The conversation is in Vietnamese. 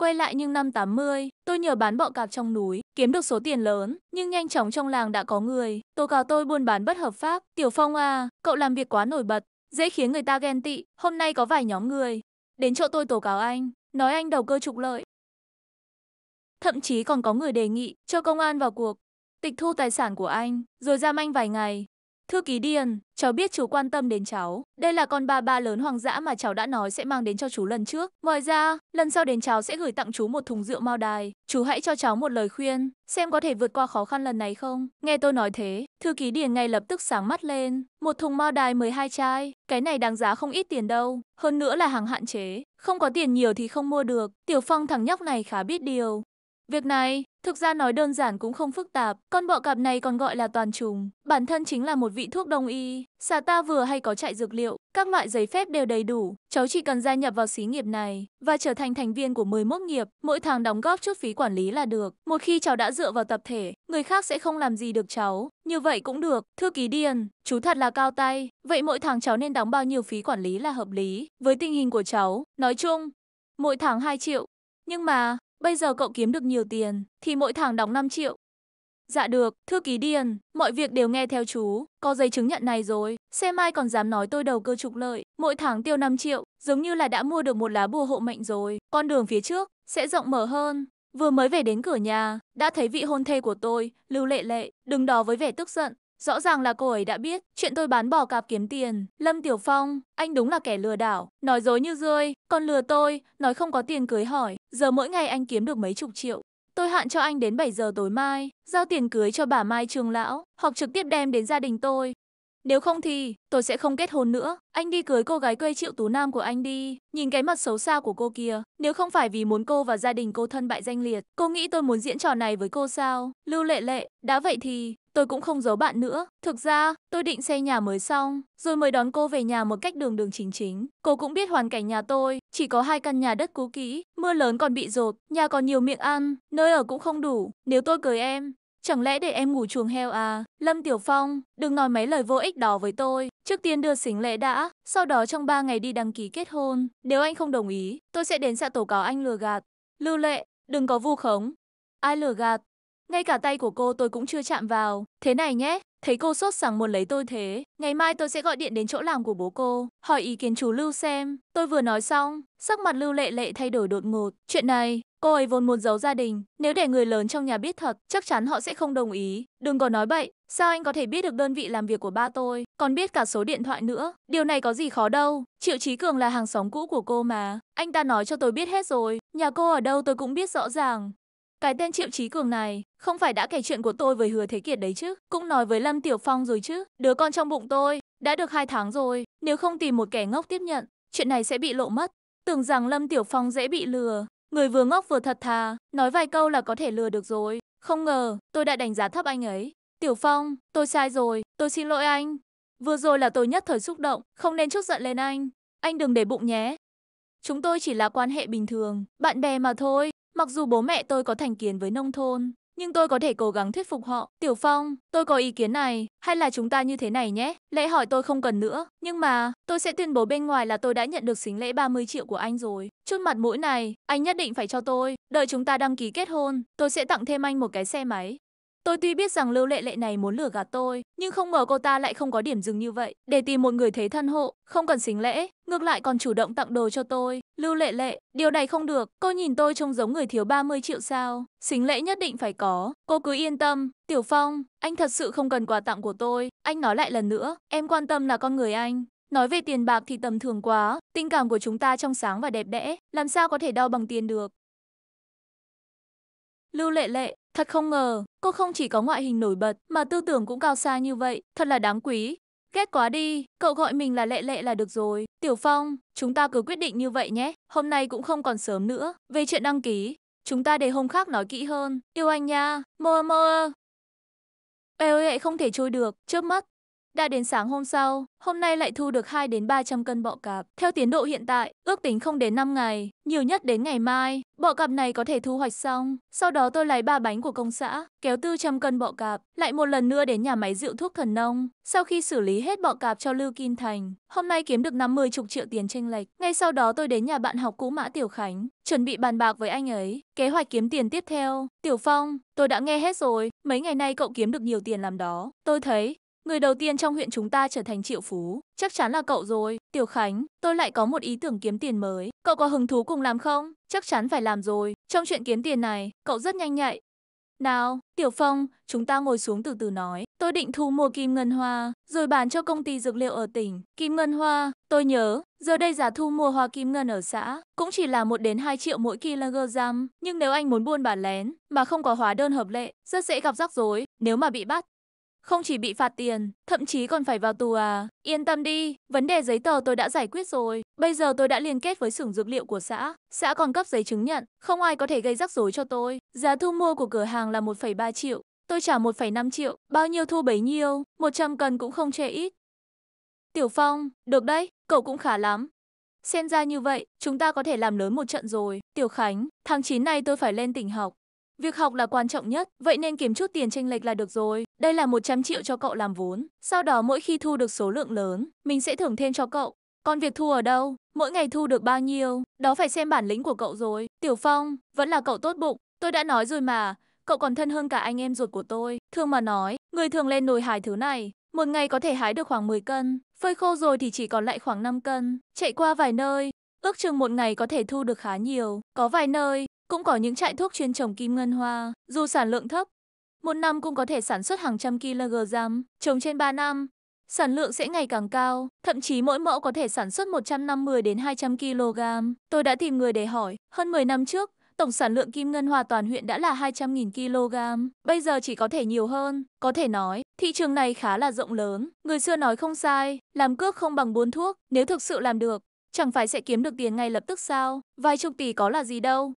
Quay lại những năm 80, tôi nhờ bán bọ cạp trong núi, kiếm được số tiền lớn, nhưng nhanh chóng trong làng đã có người. Tố cáo tôi buôn bán bất hợp pháp. Tiểu Phong à, cậu làm việc quá nổi bật, dễ khiến người ta ghen tị. Hôm nay có vài nhóm người. Đến chỗ tôi tố cáo anh, nói anh đầu cơ trục lợi. Thậm chí còn có người đề nghị cho công an vào cuộc, tịch thu tài sản của anh, rồi giam anh vài ngày. Thư ký Điền, cháu biết chú quan tâm đến cháu. Đây là con ba ba lớn hoang dã mà cháu đã nói sẽ mang đến cho chú lần trước. Ngoài ra, lần sau đến cháu sẽ gửi tặng chú một thùng rượu Mao Đài. Chú hãy cho cháu một lời khuyên, xem có thể vượt qua khó khăn lần này không. Nghe tôi nói thế, thư ký Điền ngay lập tức sáng mắt lên. Một thùng Mao Đài 12 chai, cái này đáng giá không ít tiền đâu. Hơn nữa là hàng hạn chế, không có tiền nhiều thì không mua được. Tiểu Phong thằng nhóc này khá biết điều, Việc này, thực ra nói đơn giản cũng không phức tạp, con bọ cạp này còn gọi là toàn trùng, bản thân chính là một vị thuốc đông y, xà ta vừa hay có trại dược liệu, các loại giấy phép đều đầy đủ, cháu chỉ cần gia nhập vào xí nghiệp này và trở thành thành viên của 11 nghiệp, mỗi tháng đóng góp chút phí quản lý là được. Một khi cháu đã dựa vào tập thể, người khác sẽ không làm gì được cháu, như vậy cũng được. Thư ký Điền, chú thật là cao tay, vậy mỗi tháng cháu nên đóng bao nhiêu phí quản lý là hợp lý, với tình hình của cháu, nói chung, mỗi tháng 2 triệu. Nhưng mà, Bây giờ cậu kiếm được nhiều tiền, thì mỗi tháng đóng 5 triệu. Dạ được, thư ký Điền, mọi việc đều nghe theo chú, có giấy chứng nhận này rồi, xem mai còn dám nói tôi đầu cơ trục lợi, mỗi tháng tiêu 5 triệu, giống như là đã mua được một lá bùa hộ mệnh rồi, con đường phía trước sẽ rộng mở hơn. Vừa mới về đến cửa nhà, đã thấy vị hôn thê của tôi, Lưu Lệ Lệ, đứng đó với vẻ tức giận, Rõ ràng là cô ấy đã biết chuyện tôi bán bò cạp kiếm tiền. Lâm Tiểu Phong, anh đúng là kẻ lừa đảo. Nói dối như rơi, còn lừa tôi, nói không có tiền cưới hỏi. Giờ mỗi ngày anh kiếm được mấy chục triệu. Tôi hạn cho anh đến 7 giờ tối mai, giao tiền cưới cho bà Mai Trường Lão, hoặc trực tiếp đem đến gia đình tôi. Nếu không thì, tôi sẽ không kết hôn nữa. Anh đi cưới cô gái quê triệu tú nam của anh đi. Nhìn cái mặt xấu xa của cô kia. Nếu không phải vì muốn cô và gia đình cô thân bại danh liệt, cô nghĩ tôi muốn diễn trò này với cô sao? Lưu lệ lệ, đã vậy thì, tôi cũng không giấu bạn nữa. Thực ra, tôi định xây nhà mới xong, rồi mới đón cô về nhà một cách đường đường chính chính. Cô cũng biết hoàn cảnh nhà tôi, chỉ có hai căn nhà đất cũ kỹ, mưa lớn còn bị rột, nhà còn nhiều miệng ăn, nơi ở cũng không đủ. Nếu tôi cưới em, Chẳng lẽ để em ngủ chuồng heo à? Lâm Tiểu Phong, đừng nói mấy lời vô ích đó với tôi. Trước tiên đưa xính lễ đã, sau đó trong 3 ngày đi đăng ký kết hôn. Nếu anh không đồng ý, tôi sẽ đến xã tổ cáo anh lừa gạt. Lưu Lệ, đừng có vu khống. Ai lừa gạt? Ngay cả tay của cô tôi cũng chưa chạm vào. Thế này nhé, thấy cô sốt sắng muốn lấy tôi thế. Ngày mai tôi sẽ gọi điện đến chỗ làm của bố cô, hỏi ý kiến chú Lưu xem. Tôi vừa nói xong, sắc mặt Lưu lệ lệ thay đổi đột ngột. Chuyện này, cô ấy vốn muốn giấu gia đình. Nếu để người lớn trong nhà biết thật, chắc chắn họ sẽ không đồng ý. Đừng có nói bậy, sao anh có thể biết được đơn vị làm việc của ba tôi, còn biết cả số điện thoại nữa. Điều này có gì khó đâu, Triệu Chí Cường là hàng xóm cũ của cô mà. Anh ta nói cho tôi biết hết rồi, nhà cô ở đâu tôi cũng biết rõ ràng. Cái tên Triệu trí Cường này, không phải đã kể chuyện của tôi với Hứa Thế Kiệt đấy chứ, cũng nói với Lâm Tiểu Phong rồi chứ, đứa con trong bụng tôi, đã được hai tháng rồi, nếu không tìm một kẻ ngốc tiếp nhận, chuyện này sẽ bị lộ mất. Tưởng rằng Lâm Tiểu Phong dễ bị lừa, người vừa ngốc vừa thật thà, nói vài câu là có thể lừa được rồi, không ngờ, tôi đã đánh giá thấp anh ấy. Tiểu Phong, tôi sai rồi, tôi xin lỗi anh. Vừa rồi là tôi nhất thời xúc động, không nên chút giận lên anh. Anh đừng để bụng nhé. Chúng tôi chỉ là quan hệ bình thường, bạn bè mà thôi. Mặc dù bố mẹ tôi có thành kiến với nông thôn, nhưng tôi có thể cố gắng thuyết phục họ. Tiểu Phong, tôi có ý kiến này, hay là chúng ta như thế này nhé? Lễ hỏi tôi không cần nữa, nhưng mà tôi sẽ tuyên bố bên ngoài là tôi đã nhận được xính lễ 30 triệu của anh rồi. Chút mặt mũi này, anh nhất định phải cho tôi. Đợi chúng ta đăng ký kết hôn, tôi sẽ tặng thêm anh một cái xe máy. Tôi tuy biết rằng Lưu Lệ Lệ này muốn lừa gạt tôi, nhưng không ngờ cô ta lại không có điểm dừng như vậy. Để tìm một người thế thân hộ, không cần xính lễ, ngược lại còn chủ động tặng đồ cho tôi. Lưu Lệ Lệ, điều này không được, cô nhìn tôi trông giống người thiếu 30 triệu sao? Xính lễ nhất định phải có, cô cứ yên tâm. Tiểu Phong, anh thật sự không cần quà tặng của tôi. Anh nói lại lần nữa, em quan tâm là con người anh. Nói về tiền bạc thì tầm thường quá, tình cảm của chúng ta trong sáng và đẹp đẽ, làm sao có thể đo bằng tiền được. Lưu Lệ Lệ, Thật không ngờ, cô không chỉ có ngoại hình nổi bật mà tư tưởng cũng cao xa như vậy, thật là đáng quý. Ghét quá đi, cậu gọi mình là Lệ Lệ là được rồi. Tiểu Phong, chúng ta cứ quyết định như vậy nhé. Hôm nay cũng không còn sớm nữa. Về chuyện đăng ký, chúng ta để hôm khác nói kỹ hơn. Yêu anh nha, mơ mơ. Ê ơi, không thể trôi được, chớp mắt, đã đến sáng hôm sau, hôm nay lại thu được 2 đến 300 cân bọ cạp. Theo tiến độ hiện tại, ước tính không đến 5 ngày, nhiều nhất đến ngày mai, bọ cạp này có thể thu hoạch xong. Sau đó tôi lấy ba bánh của công xã, kéo 400 cân bọ cạp, lại một lần nữa đến nhà máy rượu thuốc thần nông. Sau khi xử lý hết bọ cạp cho Lưu Kim Thành, hôm nay kiếm được 50 chục triệu tiền tranh lệch. Ngay sau đó tôi đến nhà bạn học cũ Mã Tiểu Khánh, chuẩn bị bàn bạc với anh ấy. Kế hoạch kiếm tiền tiếp theo. Tiểu Phong, tôi đã nghe hết rồi, mấy ngày nay cậu kiếm được nhiều tiền làm đó. Tôi thấy, Người đầu tiên trong huyện chúng ta trở thành triệu phú. Chắc chắn là cậu rồi. Tiểu Khánh, tôi lại có một ý tưởng kiếm tiền mới. Cậu có hứng thú cùng làm không? Chắc chắn phải làm rồi. Trong chuyện kiếm tiền này, cậu rất nhanh nhạy. Nào, Tiểu Phong, chúng ta ngồi xuống từ từ nói. Tôi định thu mua kim ngân hoa, rồi bán cho công ty dược liệu ở tỉnh. Kim ngân hoa, tôi nhớ, giờ đây giá thu mua hoa kim ngân ở xã cũng chỉ là 1 đến 2 triệu mỗi kg. Nhưng nếu anh muốn buôn bán lén mà không có hóa đơn hợp lệ, rất dễ gặp rắc rối nếu mà bị bắt không chỉ bị phạt tiền, thậm chí còn phải vào tù à. Yên tâm đi, vấn đề giấy tờ tôi đã giải quyết rồi. Bây giờ tôi đã liên kết với xưởng dược liệu của xã. Xã còn cấp giấy chứng nhận, không ai có thể gây rắc rối cho tôi. Giá thu mua của cửa hàng là 1,3 triệu. Tôi trả 1,5 triệu, bao nhiêu thu bấy nhiêu, 100 cân cũng không chê ít. Tiểu Phong, được đấy, cậu cũng khá lắm. Xem ra như vậy, chúng ta có thể làm lớn một trận rồi. Tiểu Khánh, tháng 9 này tôi phải lên tỉnh học. Việc học là quan trọng nhất, vậy nên kiếm chút tiền tranh lệch là được rồi. Đây là 100 triệu cho cậu làm vốn. Sau đó mỗi khi thu được số lượng lớn, mình sẽ thưởng thêm cho cậu. Còn việc thu ở đâu, mỗi ngày thu được bao nhiêu, đó phải xem bản lĩnh của cậu rồi. Tiểu Phong, vẫn là cậu tốt bụng. Tôi đã nói rồi mà, cậu còn thân hơn cả anh em ruột của tôi. Thương mà nói, người thường lên nồi hái thứ này, một ngày có thể hái được khoảng 10 cân. Phơi khô rồi thì chỉ còn lại khoảng 5 cân. Chạy qua vài nơi, ước chừng một ngày có thể thu được khá nhiều. Có vài nơi, cũng có những trại thuốc chuyên trồng kim ngân hoa, dù sản lượng thấp, một năm cũng có thể sản xuất hàng trăm kg, trồng trên 3 năm, sản lượng sẽ ngày càng cao, thậm chí mỗi mẫu có thể sản xuất 150 đến 200 kg. Tôi đã tìm người để hỏi, hơn 10 năm trước, tổng sản lượng kim ngân hoa toàn huyện đã là 200.000 kg, bây giờ chỉ có thể nhiều hơn. Có thể nói, thị trường này khá là rộng lớn. Người xưa nói không sai, làm cước không bằng buôn thuốc, nếu thực sự làm được, chẳng phải sẽ kiếm được tiền ngay lập tức sao? Vài chục tỷ có là gì đâu.